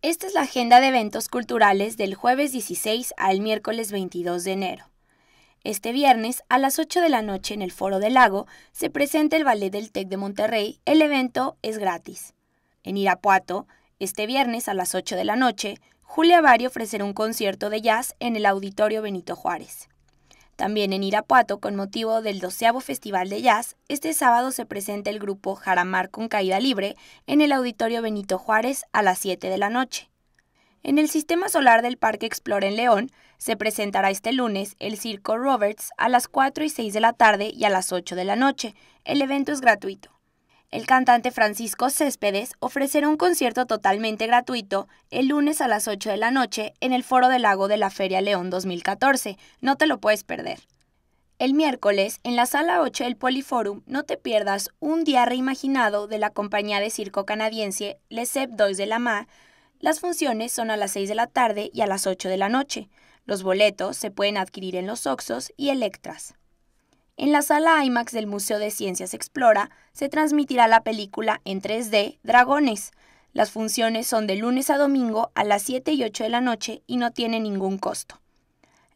Esta es la agenda de eventos culturales del jueves 16 al miércoles 22 de enero. Este viernes, a las 8 de la noche en el Foro del Lago, se presenta el Ballet del TEC de Monterrey. El evento es gratis. En Irapuato, este viernes a las 8 de la noche, Julia Vario ofrecerá un concierto de jazz en el Auditorio Benito Juárez. También en Irapuato, con motivo del 12 Festival de Jazz, este sábado se presenta el grupo Jaramar con Caída Libre en el Auditorio Benito Juárez a las 7 de la noche. En el sistema solar del Parque Explora en León se presentará este lunes el Circo Roberts a las 4 y 6 de la tarde y a las 8 de la noche. El evento es gratuito. El cantante Francisco Céspedes ofrecerá un concierto totalmente gratuito el lunes a las 8 de la noche en el Foro del Lago de la Feria León 2014. No te lo puedes perder. El miércoles, en la sala 8 del Poliforum, no te pierdas un día reimaginado de la compañía de circo canadiense Les 2 de la Ma. Las funciones son a las 6 de la tarde y a las 8 de la noche. Los boletos se pueden adquirir en los Oxos y Electras. En la sala IMAX del Museo de Ciencias Explora se transmitirá la película en 3D Dragones. Las funciones son de lunes a domingo a las 7 y 8 de la noche y no tienen ningún costo.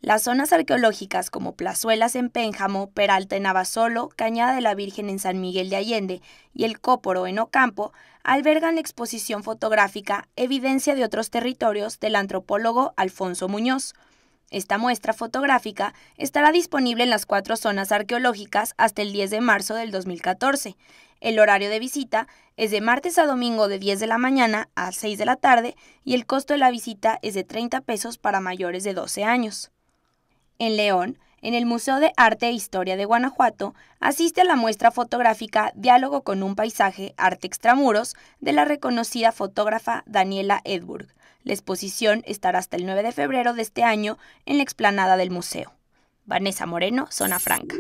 Las zonas arqueológicas como Plazuelas en Pénjamo, Peralta en Abasolo, Cañada de la Virgen en San Miguel de Allende y El Cóporo en Ocampo albergan la exposición fotográfica Evidencia de otros territorios del antropólogo Alfonso Muñoz. Esta muestra fotográfica estará disponible en las cuatro zonas arqueológicas hasta el 10 de marzo del 2014. El horario de visita es de martes a domingo de 10 de la mañana a 6 de la tarde y el costo de la visita es de 30 pesos para mayores de 12 años. En León, en el Museo de Arte e Historia de Guanajuato, asiste a la muestra fotográfica Diálogo con un paisaje, arte extramuros, de la reconocida fotógrafa Daniela Edburg la exposición estará hasta el 9 de febrero de este año en la explanada del museo. Vanessa Moreno, Zona Franca.